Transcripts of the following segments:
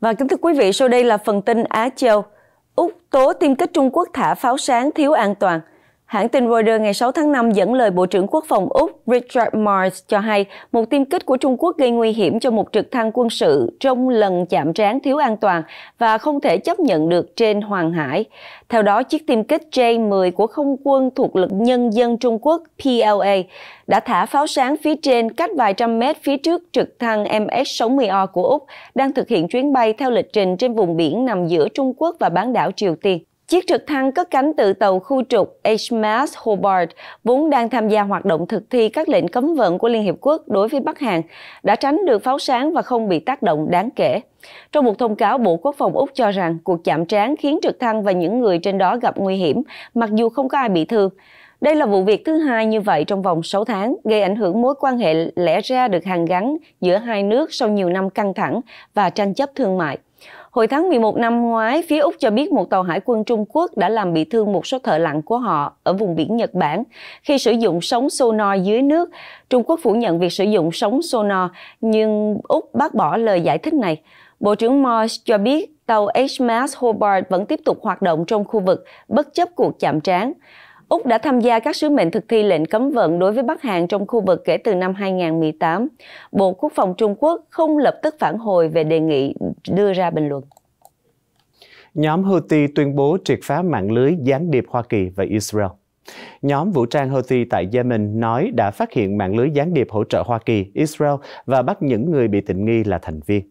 Và kính thưa quý vị, sau đây là phần tin Á Châu. Úc tố tiêm kích Trung Quốc thả pháo sáng thiếu an toàn – Hãng tin Reuters ngày 6 tháng 5 dẫn lời Bộ trưởng Quốc phòng Úc Richard Marles cho hay một tiêm kích của Trung Quốc gây nguy hiểm cho một trực thăng quân sự trong lần chạm trán thiếu an toàn và không thể chấp nhận được trên Hoàng Hải. Theo đó, chiếc tiêm kích J-10 của không quân thuộc lực nhân dân Trung Quốc PLA đã thả pháo sáng phía trên cách vài trăm mét phía trước trực thăng MS-60O của Úc đang thực hiện chuyến bay theo lịch trình trên vùng biển nằm giữa Trung Quốc và bán đảo Triều Tiên. Chiếc trực thăng cất cánh từ tàu khu trục HMS Hobart, vốn đang tham gia hoạt động thực thi các lệnh cấm vận của Liên Hiệp Quốc đối với Bắc Hàn, đã tránh được pháo sáng và không bị tác động đáng kể. Trong một thông cáo, Bộ Quốc phòng Úc cho rằng cuộc chạm trán khiến trực thăng và những người trên đó gặp nguy hiểm, mặc dù không có ai bị thương. Đây là vụ việc thứ hai như vậy trong vòng 6 tháng, gây ảnh hưởng mối quan hệ lẽ ra được hàng gắn giữa hai nước sau nhiều năm căng thẳng và tranh chấp thương mại. Hồi tháng 11 năm ngoái, phía Úc cho biết một tàu hải quân Trung Quốc đã làm bị thương một số thợ lặn của họ ở vùng biển Nhật Bản khi sử dụng sóng sonar dưới nước. Trung Quốc phủ nhận việc sử dụng sóng sonar, nhưng Úc bác bỏ lời giải thích này. Bộ trưởng Morse cho biết tàu HMS Hobart vẫn tiếp tục hoạt động trong khu vực bất chấp cuộc chạm trán. Úc đã tham gia các sứ mệnh thực thi lệnh cấm vận đối với Bắc Hàn trong khu vực kể từ năm 2018. Bộ Quốc phòng Trung Quốc không lập tức phản hồi về đề nghị đưa ra bình luận. Nhóm Houthi tuyên bố triệt phá mạng lưới gián điệp Hoa Kỳ và Israel. Nhóm vũ trang Houthi tại Yemen nói đã phát hiện mạng lưới gián điệp hỗ trợ Hoa Kỳ, Israel và bắt những người bị tình nghi là thành viên.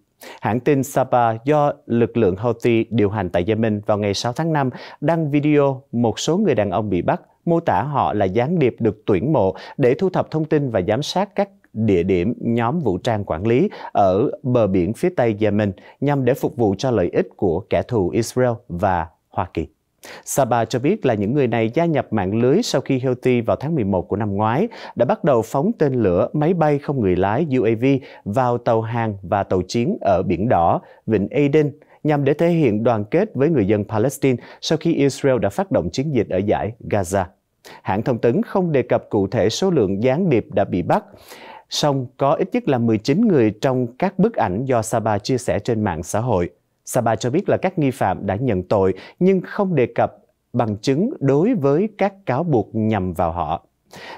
Hãng tin Saba do lực lượng Houthi điều hành tại Yemen vào ngày 6 tháng 5 đăng video một số người đàn ông bị bắt mô tả họ là gián điệp được tuyển mộ để thu thập thông tin và giám sát các địa điểm nhóm vũ trang quản lý ở bờ biển phía tây Yemen nhằm để phục vụ cho lợi ích của kẻ thù Israel và Hoa Kỳ. Saba cho biết là những người này gia nhập mạng lưới sau khi Houthi vào tháng 11 của năm ngoái đã bắt đầu phóng tên lửa máy bay không người lái UAV vào tàu hàng và tàu chiến ở Biển Đỏ, Vịnh Aden nhằm để thể hiện đoàn kết với người dân Palestine sau khi Israel đã phát động chiến dịch ở giải Gaza. Hãng thông tấn không đề cập cụ thể số lượng gián điệp đã bị bắt, song có ít nhất là 19 người trong các bức ảnh do Saba chia sẻ trên mạng xã hội. Saba cho biết là các nghi phạm đã nhận tội nhưng không đề cập bằng chứng đối với các cáo buộc nhằm vào họ.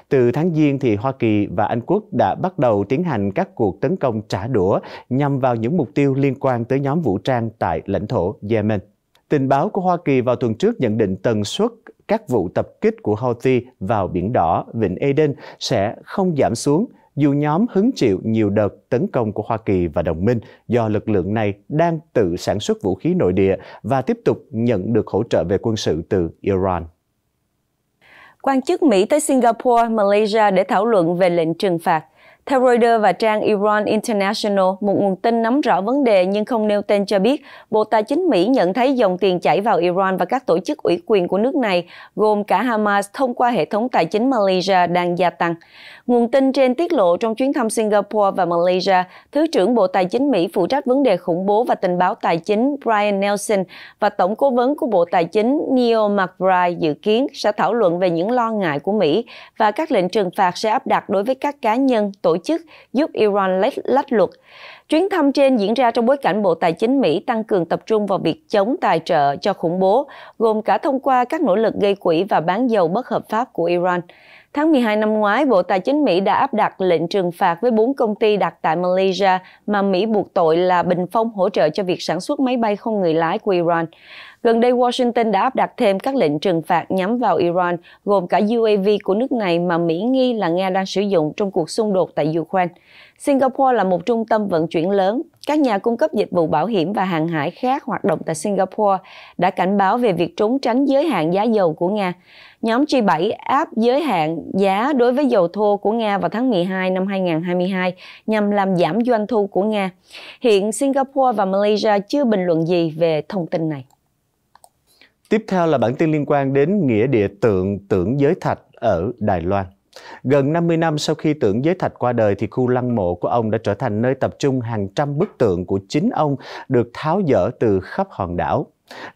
Từ tháng Giêng thì Hoa Kỳ và Anh Quốc đã bắt đầu tiến hành các cuộc tấn công trả đũa nhằm vào những mục tiêu liên quan tới nhóm vũ trang tại lãnh thổ Yemen. Tình báo của Hoa Kỳ vào tuần trước nhận định tần suất các vụ tập kích của Houthi vào Biển Đỏ, Vịnh Aden sẽ không giảm xuống dù nhóm hứng chịu nhiều đợt tấn công của Hoa Kỳ và đồng minh do lực lượng này đang tự sản xuất vũ khí nội địa và tiếp tục nhận được hỗ trợ về quân sự từ Iran. Quan chức Mỹ tới Singapore, Malaysia để thảo luận về lệnh trừng phạt. Theo Reuters và trang Iran International, một nguồn tin nắm rõ vấn đề nhưng không nêu tên cho biết, Bộ Tài chính Mỹ nhận thấy dòng tiền chảy vào Iran và các tổ chức ủy quyền của nước này, gồm cả Hamas thông qua hệ thống tài chính Malaysia đang gia tăng. Nguồn tin trên tiết lộ trong chuyến thăm Singapore và Malaysia, Thứ trưởng Bộ Tài chính Mỹ phụ trách vấn đề khủng bố và tình báo tài chính Brian Nelson và Tổng cố vấn của Bộ Tài chính Neil McBride dự kiến sẽ thảo luận về những lo ngại của Mỹ và các lệnh trừng phạt sẽ áp đặt đối với các cá nhân, tổ chức giúp Iran lách luật. Chuyến thăm trên diễn ra trong bối cảnh Bộ Tài chính Mỹ tăng cường tập trung vào việc chống tài trợ cho khủng bố, gồm cả thông qua các nỗ lực gây quỹ và bán dầu bất hợp pháp của Iran. Tháng 12 năm ngoái, Bộ Tài chính Mỹ đã áp đặt lệnh trừng phạt với 4 công ty đặt tại Malaysia mà Mỹ buộc tội là bình phong hỗ trợ cho việc sản xuất máy bay không người lái của Iran. Gần đây, Washington đã áp đặt thêm các lệnh trừng phạt nhắm vào Iran, gồm cả UAV của nước này mà Mỹ nghi là Nga đang sử dụng trong cuộc xung đột tại Ukraine. Singapore là một trung tâm vận chuyển lớn. Các nhà cung cấp dịch vụ bảo hiểm và hàng hải khác hoạt động tại Singapore đã cảnh báo về việc trốn tránh giới hạn giá dầu của Nga. Nhóm G7 áp giới hạn giá đối với dầu thô của Nga vào tháng 12 năm 2022 nhằm làm giảm doanh thu của Nga. Hiện Singapore và Malaysia chưa bình luận gì về thông tin này. Tiếp theo là bản tin liên quan đến nghĩa địa tượng tưởng giới thạch ở Đài Loan. Gần 50 năm sau khi tưởng giới thạch qua đời thì khu lăng mộ của ông đã trở thành nơi tập trung hàng trăm bức tượng của chính ông được tháo dỡ từ khắp hòn đảo.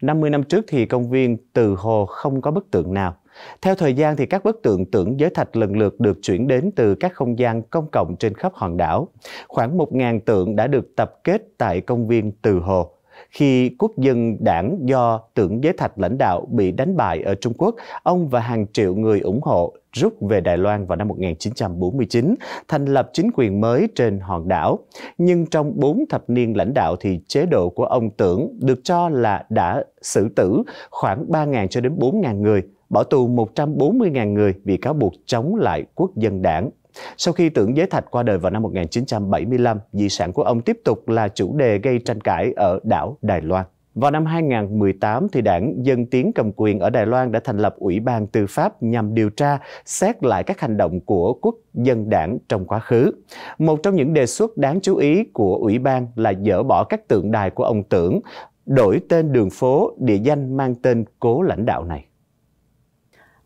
50 năm trước thì công viên Từ Hồ không có bức tượng nào. Theo thời gian thì các bức tượng tưởng giới thạch lần lượt được chuyển đến từ các không gian công cộng trên khắp hòn đảo. Khoảng 1.000 tượng đã được tập kết tại công viên Từ Hồ. Khi quốc dân đảng do tưởng giới thạch lãnh đạo bị đánh bại ở Trung Quốc, ông và hàng triệu người ủng hộ rút về Đài Loan vào năm 1949, thành lập chính quyền mới trên hòn đảo. Nhưng trong 4 thập niên lãnh đạo thì chế độ của ông Tưởng được cho là đã xử tử khoảng 3.000 cho đến 4.000 người, bỏ tù 140.000 người vì cáo buộc chống lại quốc dân đảng sau khi tưởng giới thạch qua đời vào năm 1975, di sản của ông tiếp tục là chủ đề gây tranh cãi ở đảo Đài Loan. Vào năm 2018, thì đảng Dân Tiến cầm quyền ở Đài Loan đã thành lập Ủy ban Tư pháp nhằm điều tra, xét lại các hành động của quốc dân đảng trong quá khứ. Một trong những đề xuất đáng chú ý của Ủy ban là dỡ bỏ các tượng đài của ông Tưởng, đổi tên đường phố, địa danh mang tên cố lãnh đạo này.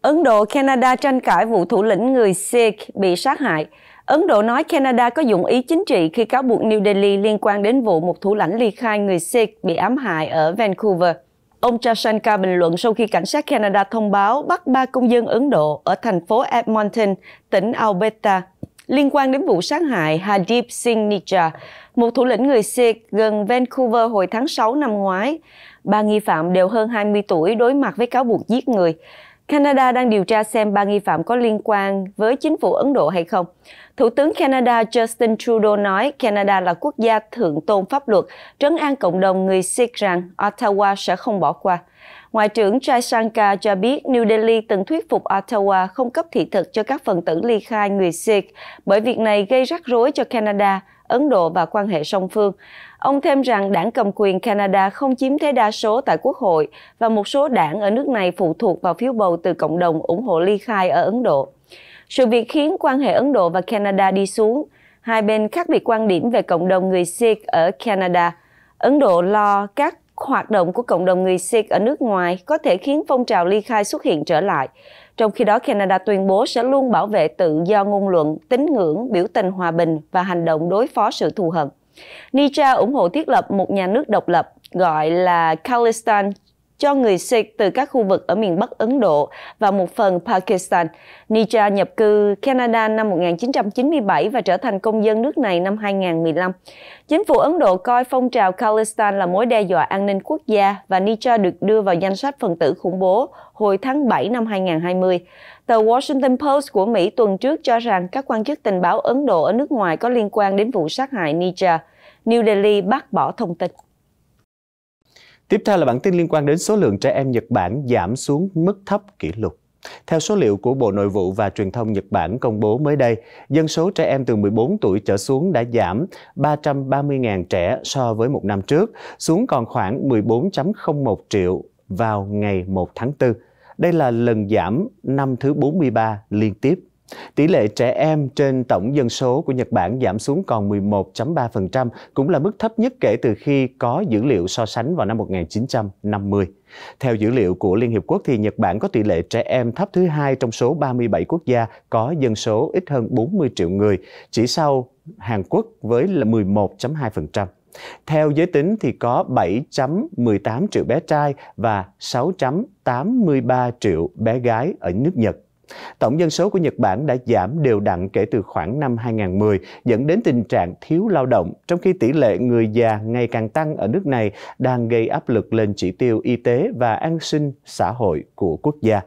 Ấn Độ, Canada tranh cãi vụ thủ lĩnh người Sikh bị sát hại. Ấn Độ nói Canada có dụng ý chính trị khi cáo buộc New Delhi liên quan đến vụ một thủ lãnh ly khai người Sikh bị ám hại ở Vancouver. Ông Jashankar bình luận sau khi cảnh sát Canada thông báo bắt ba công dân Ấn Độ ở thành phố Edmonton, tỉnh Alberta, liên quan đến vụ sát hại Hadip Singh Nijjar, một thủ lĩnh người Sikh gần Vancouver hồi tháng 6 năm ngoái. Ba nghi phạm đều hơn 20 tuổi đối mặt với cáo buộc giết người. Canada đang điều tra xem ba nghi phạm có liên quan với chính phủ Ấn Độ hay không. Thủ tướng Canada Justin Trudeau nói Canada là quốc gia thượng tôn pháp luật, trấn an cộng đồng người Sikh rằng Ottawa sẽ không bỏ qua. Ngoại trưởng Jaishankar cho biết New Delhi từng thuyết phục Ottawa không cấp thị thực cho các phần tử ly khai người Sikh bởi việc này gây rắc rối cho Canada, Ấn Độ và quan hệ song phương. Ông thêm rằng đảng cầm quyền Canada không chiếm thế đa số tại Quốc hội và một số đảng ở nước này phụ thuộc vào phiếu bầu từ cộng đồng ủng hộ ly khai ở Ấn Độ. Sự việc khiến quan hệ Ấn Độ và Canada đi xuống. Hai bên khác biệt quan điểm về cộng đồng người Sikh ở Canada. Ấn Độ lo các hoạt động của cộng đồng người Sikh ở nước ngoài có thể khiến phong trào ly khai xuất hiện trở lại. Trong khi đó, Canada tuyên bố sẽ luôn bảo vệ tự do ngôn luận, tín ngưỡng, biểu tình hòa bình và hành động đối phó sự thù hận. Niger ủng hộ thiết lập một nhà nước độc lập gọi là Khalistan cho người Sikh từ các khu vực ở miền Bắc Ấn Độ và một phần Pakistan. Nija nhập cư Canada năm 1997 và trở thành công dân nước này năm 2015. Chính phủ Ấn Độ coi phong trào Khalistan là mối đe dọa an ninh quốc gia và Nija được đưa vào danh sách phần tử khủng bố hồi tháng 7 năm 2020. Tờ Washington Post của Mỹ tuần trước cho rằng các quan chức tình báo Ấn Độ ở nước ngoài có liên quan đến vụ sát hại Nija. New Delhi bác bỏ thông tin. Tiếp theo là bản tin liên quan đến số lượng trẻ em Nhật Bản giảm xuống mức thấp kỷ lục. Theo số liệu của Bộ Nội vụ và Truyền thông Nhật Bản công bố mới đây, dân số trẻ em từ 14 tuổi trở xuống đã giảm 330.000 trẻ so với một năm trước, xuống còn khoảng 14.01 triệu vào ngày 1 tháng 4. Đây là lần giảm năm thứ 43 liên tiếp Tỷ lệ trẻ em trên tổng dân số của Nhật Bản giảm xuống còn 11.3%, cũng là mức thấp nhất kể từ khi có dữ liệu so sánh vào năm 1950. Theo dữ liệu của Liên Hiệp Quốc, thì Nhật Bản có tỷ lệ trẻ em thấp thứ hai trong số 37 quốc gia có dân số ít hơn 40 triệu người, chỉ sau Hàn Quốc với là 11.2%. Theo giới tính thì có 7.18 triệu bé trai và 6,83 triệu bé gái ở nước Nhật. Tổng dân số của Nhật Bản đã giảm đều đặn kể từ khoảng năm 2010, dẫn đến tình trạng thiếu lao động, trong khi tỷ lệ người già ngày càng tăng ở nước này đang gây áp lực lên chỉ tiêu y tế và an sinh xã hội của quốc gia.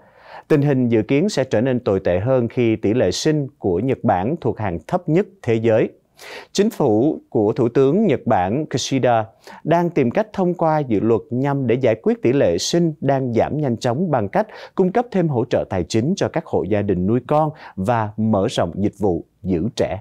Tình hình dự kiến sẽ trở nên tồi tệ hơn khi tỷ lệ sinh của Nhật Bản thuộc hàng thấp nhất thế giới Chính phủ của Thủ tướng Nhật Bản Kishida đang tìm cách thông qua dự luật nhằm để giải quyết tỷ lệ sinh đang giảm nhanh chóng bằng cách cung cấp thêm hỗ trợ tài chính cho các hộ gia đình nuôi con và mở rộng dịch vụ giữ trẻ.